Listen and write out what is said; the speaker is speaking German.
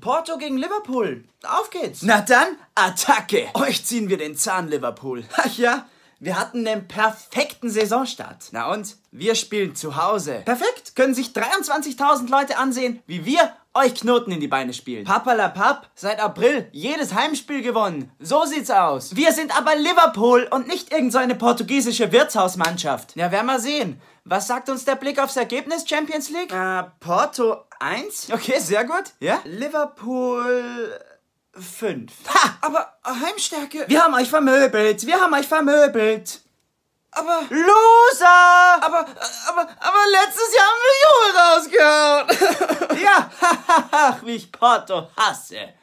Porto gegen Liverpool. Auf geht's. Na dann, Attacke. Euch ziehen wir den Zahn, Liverpool. Ach ja, wir hatten einen perfekten Saisonstart. Na und? Wir spielen zu Hause. Perfekt. Können sich 23.000 Leute ansehen, wie wir euch Knoten in die Beine spielen. Papalapap, seit April jedes Heimspiel gewonnen. So sieht's aus. Wir sind aber Liverpool und nicht irgendeine so portugiesische Wirtshausmannschaft. Ja, werden wir sehen. Was sagt uns der Blick aufs Ergebnis Champions League? Äh, Porto 1. Okay, sehr gut. Ja? Liverpool 5. Äh, ha! Aber äh, Heimstärke. Wir haben euch vermöbelt. Wir haben euch vermöbelt. Aber. Loser! Aber, äh, aber, aber letztes Jahr haben wir Jule rausgehauen! ja, Ach, wie ich Porto hasse.